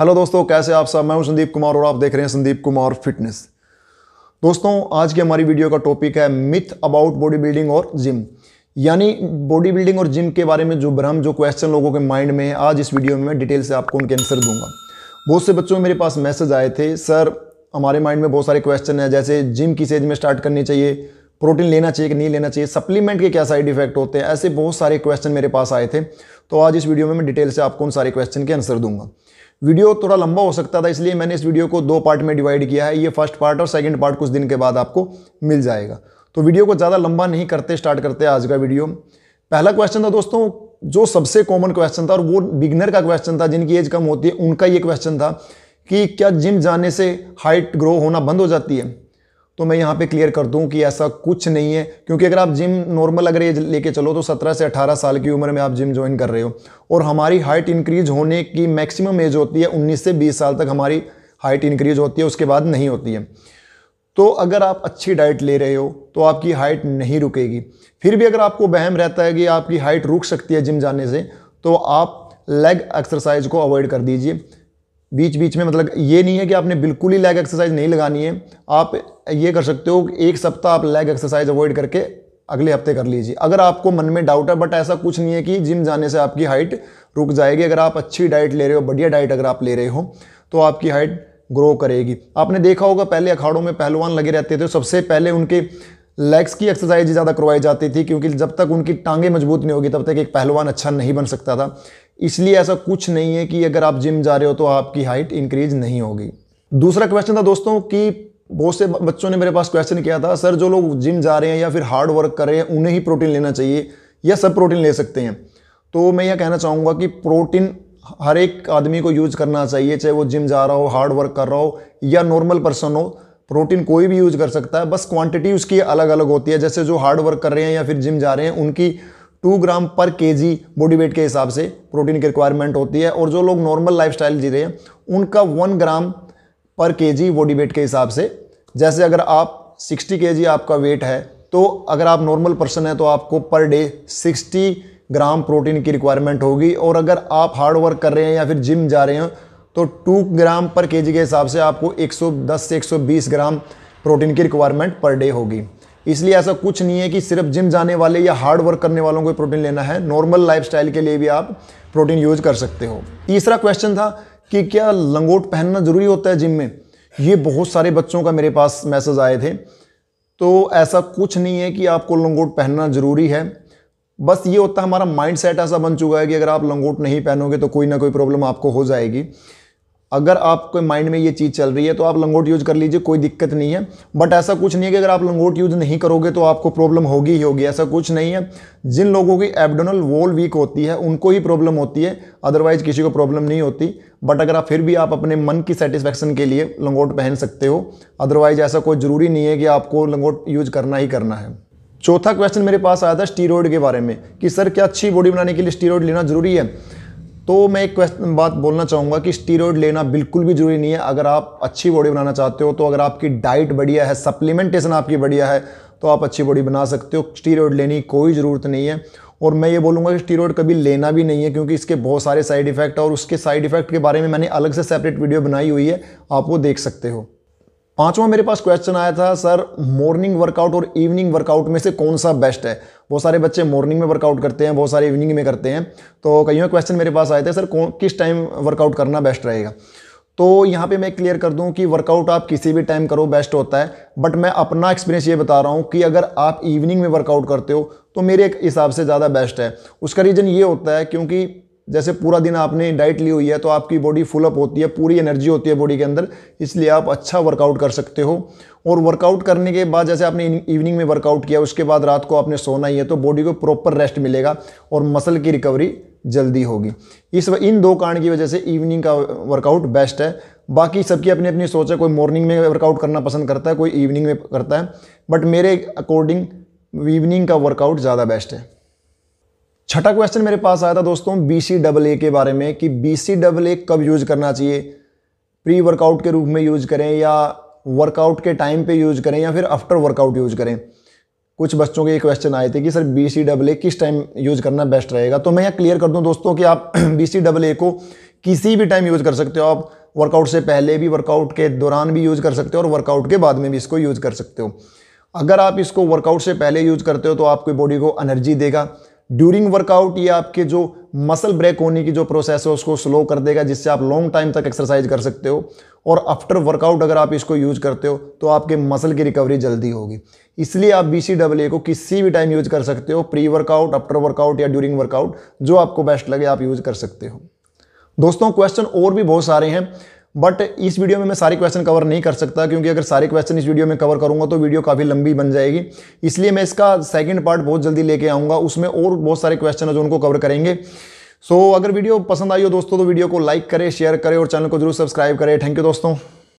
hello दोस्तों कैसे आप सब मैं हूं संदीप कुमार और आप देख रहे हैं संदीप कुमार फिटनेस दोस्तों आज की हमारी वीडियो का टॉपिक है मिथ अबाउट बॉडी बिल्डिंग और जिम यानी बॉडी बिल्डिंग और जिम के बारे में जो भ्रम जो क्वेश्चन लोगों के माइंड में है आज इस वीडियो में मैं डिटेल से आपको उनके आंसर दूंगा बहुत से बच्चों में मेरे पास मैसेज आए थे सर हमारे माइंड में बहुत सारे क्वेश्चन है जैसे जिम किस एज में स्टार्ट करनी चाहिए प्रोटीन लेना चाहिए कि नहीं लेना चाहिए सप्लीमेंट के क्या साइड इफेक्ट होते हैं ऐसे बहुत सारे क्वेश्चन मेरे पास आए थे तो आज इस वीडियो में मैं डिटेल से आपको उन सारे क्वेश्चन के आंसर दूंगा वीडियो थोड़ा लंबा हो सकता था इसलिए मैंने इस वीडियो को दो पार्ट में डिवाइड किया है ये फर्स्ट पार्ट और सेकेंड पार्ट कुछ दिन के बाद आपको मिल जाएगा तो वीडियो को ज़्यादा लंबा नहीं करते स्टार्ट करते आज का वीडियो पहला क्वेश्चन था दोस्तों जो सबसे कॉमन क्वेश्चन था और वो बिगनर का क्वेश्चन था जिनकी एज कम होती है उनका ये क्वेश्चन था कि क्या जिम जाने से हाइट ग्रो होना बंद हो जाती है तो मैं यहाँ पे क्लियर कर दूँ कि ऐसा कुछ नहीं है क्योंकि अगर आप जिम नॉर्मल अगर ये लेके चलो तो 17 से 18 साल की उम्र में आप जिम ज्वाइन कर रहे हो और हमारी हाइट इंक्रीज होने की मैक्सिमम एज होती है 19 से 20 साल तक हमारी हाइट इंक्रीज होती है उसके बाद नहीं होती है तो अगर आप अच्छी डाइट ले रहे हो तो आपकी हाइट नहीं रुकेगी फिर भी अगर आपको बहम रहता है कि आपकी हाइट रुक सकती है जिम जाने से तो आप लेग एक्सरसाइज को अवॉइड कर दीजिए बीच बीच में मतलब ये नहीं है कि आपने बिल्कुल ही लेग एक्सरसाइज नहीं लगानी है आप ये कर सकते हो एक सप्ताह आप लेग एक्सरसाइज अवॉइड करके अगले हफ्ते कर लीजिए अगर आपको मन में डाउट है बट ऐसा कुछ नहीं है कि जिम जाने से आपकी हाइट रुक जाएगी अगर आप अच्छी डाइट ले रहे हो बढ़िया डाइट अगर आप ले रहे हो तो आपकी हाइट ग्रो करेगी आपने देखा होगा पहले अखाड़ों में पहलवान लगे रहते थे सबसे पहले उनके लेग्स की एक्सरसाइज ज़्यादा करवाई जाती थी क्योंकि जब तक उनकी टांगें मजबूत नहीं होगी तब तक एक पहलवान अच्छा नहीं बन सकता था इसलिए ऐसा कुछ नहीं है कि अगर आप जिम जा रहे हो तो आपकी हाइट इंक्रीज नहीं होगी दूसरा क्वेश्चन था दोस्तों कि बहुत से बच्चों ने मेरे पास क्वेश्चन किया था सर जो लोग जिम जा रहे हैं या फिर हार्ड वर्क कर रहे हैं उन्हें ही प्रोटीन लेना चाहिए या सब प्रोटीन ले सकते हैं तो मैं यह कहना चाहूँगा कि प्रोटीन हर एक आदमी को यूज करना चाहिए चाहे वो जिम जा रहा हो हार्ड वर्क कर रहा हो या नॉर्मल पर्सन हो प्रोटीन कोई भी यूज कर सकता है बस क्वांटिटी उसकी अलग अलग होती है जैसे जो हार्ड वर्क कर रहे हैं या फिर जिम जा रहे हैं उनकी टू ग्राम पर के जी बॉडी वेट के हिसाब से प्रोटीन की रिक्वायरमेंट होती है और जो लोग नॉर्मल लाइफस्टाइल जी रहे हैं उनका वन ग्राम पर के जी बॉडी वेट के हिसाब से जैसे अगर आप सिक्सटी के जी आपका वेट है तो अगर आप नॉर्मल पर्सन है तो आपको per day sixty gram protein की रिक्वायरमेंट होगी और अगर आप हार्ड वर्क कर रहे हैं या फिर जिम जा रहे हैं तो टू ग्राम पर जी के हिसाब से आपको दस से बीस ग्राम प्रोटीन की रिक्वायरमेंट पर डे होगी इसलिए ऐसा कुछ नहीं है कि सिर्फ जिम जाने वाले या हार्ड वर्क करने वालों को प्रोटीन लेना है नॉर्मल लाइफ के लिए भी आप प्रोटीन यूज कर सकते हो तीसरा क्वेश्चन था कि क्या लंगोट पहनना ज़रूरी होता है जिम में ये बहुत सारे बच्चों का मेरे पास मैसेज आए थे तो ऐसा कुछ नहीं है कि आपको लंगोट पहनना ज़रूरी है बस ये होता है हमारा माइंड सेट ऐसा बन चुका है कि अगर आप लंगोट नहीं पहनोगे तो कोई ना कोई प्रॉब्लम आपको हो जाएगी अगर आपके माइंड में ये चीज़ चल रही है तो आप लंगोट यूज़ कर लीजिए कोई दिक्कत नहीं है बट ऐसा कुछ नहीं है कि अगर आप लंगोट यूज़ नहीं करोगे तो आपको प्रॉब्लम होगी ही होगी ऐसा कुछ नहीं है जिन लोगों की एबडोनल वॉल वीक होती है उनको ही प्रॉब्लम होती है अदरवाइज किसी को प्रॉब्लम नहीं होती बट अगर आप फिर भी आप अपने मन की सेटिस्फैक्शन के लिए लंगोट पहन सकते हो अदरवाइज ऐसा कोई ज़रूरी नहीं है कि आपको लंगोट यूज़ करना ही करना है चौथा क्वेश्चन मेरे पास आया था स्टीरोयड के बारे में कि सर क्या अच्छी बॉडी बनाने के लिए स्टीरोयड लेना ज़रूरी है तो मैं एक क्वेश्चन बात बोलना चाहूँगा कि स्टीरोड लेना बिल्कुल भी जरूरी नहीं है अगर आप अच्छी बॉडी बनाना चाहते हो तो अगर आपकी डाइट बढ़िया है सप्लीमेंटेशन आपकी बढ़िया है तो आप अच्छी बॉडी बना सकते हो स्टीरोड लेने की कोई ज़रूरत नहीं है और मैं ये बोलूँगा कि स्टीरोड कभी लेना भी नहीं है क्योंकि इसके बहुत सारे साइड इफ़ेक्ट और उसके साइड इफ़ेक्ट के बारे में मैंने अलग से सेपरेट वीडियो बनाई हुई है आप वो देख सकते हो पांचवा मेरे पास क्वेश्चन आया था सर मॉर्निंग वर्कआउट और इवनिंग वर्कआउट में से कौन सा बेस्ट है बहुत सारे बच्चे मॉर्निंग में वर्कआउट करते हैं बहुत सारे इवनिंग में करते हैं तो कईयों क्वेश्चन मेरे पास आए थे सर कौन किस टाइम वर्कआउट करना बेस्ट रहेगा तो यहाँ पे मैं क्लियर कर दूँ कि वर्कआउट आप किसी भी टाइम करो बेस्ट होता है बट मैं अपना एक्सपीरियंस ये बता रहा हूँ कि अगर आप इवनिंग में वर्कआउट करते हो तो मेरे हिसाब से ज़्यादा बेस्ट है उसका रीज़न ये होता है क्योंकि जैसे पूरा दिन आपने डाइट ली हुई है तो आपकी बॉडी फुलअप होती है पूरी एनर्जी होती है बॉडी के अंदर इसलिए आप अच्छा वर्कआउट कर सकते हो और वर्कआउट करने के बाद जैसे आपने इवनिंग में वर्कआउट किया उसके बाद रात को आपने सोना ही है तो बॉडी को प्रॉपर रेस्ट मिलेगा और मसल की रिकवरी जल्दी होगी इस इन दो कारण की वजह से इवनिंग का वर्कआउट बेस्ट है बाकी सबकी अपनी अपनी सोच है कोई मॉर्निंग में वर्कआउट करना पसंद करता है कोई इवनिंग में करता है बट मेरे अकॉर्डिंग इवनिंग का वर्कआउट ज़्यादा बेस्ट है छठा क्वेश्चन मेरे पास आया था दोस्तों बी सी डबल ए के बारे में कि बी सी डबल ए कब यूज करना चाहिए प्री वर्कआउट के रूप में यूज करें या वर्कआउट के टाइम पे यूज करें या फिर आफ्टर वर्कआउट यूज करें कुछ बच्चों के ये क्वेश्चन आए थे कि sir B C double A किस टाइम यूज करना बेस्ट रहेगा तो मैं यहाँ क्लियर कर दूँ दोस्तों कि आप बी सी डबल ए को किसी भी टाइम यूज कर सकते हो आप वर्कआउट से पहले भी वर्कआउट के दौरान भी यूज कर सकते हो और वर्कआउट के बाद में भी इसको यूज कर सकते हो अगर आप इसको वर्कआउट से पहले यूज करते हो तो आपकी बॉडी को एनर्जी देगा ड्यूरिंग वर्कआउट ये आपके जो मसल ब्रेक होने की जो प्रोसेस है उसको स्लो कर देगा जिससे आप लॉन्ग टाइम तक एक्सरसाइज कर सकते हो और आफ्टर वर्कआउट अगर आप इसको यूज करते हो तो आपके मसल की रिकवरी जल्दी होगी इसलिए आप बी e को किसी भी टाइम यूज कर सकते हो प्री वर्कआउट आफ्टर वर्कआउट या ड्यूरिंग वर्कआउट जो आपको बेस्ट लगे आप यूज कर सकते हो दोस्तों क्वेश्चन और भी बहुत सारे हैं बट इस वीडियो में मैं सारे क्वेश्चन कवर नहीं कर सकता क्योंकि अगर सारे क्वेश्चन इस वीडियो में कवर करूंगा तो वीडियो काफ़ी लंबी बन जाएगी इसलिए मैं इसका सेकंड पार्ट बहुत जल्दी लेके आऊँगा उसमें और बहुत सारे क्वेश्चन है जो उनको कवर करेंगे सो so, अगर वीडियो पसंद आई हो दोस्तों तो वीडियो को लाइक करें शेयर करें और चैनल को जरूर सब्सक्राइब करें थैंक यू दोस्तों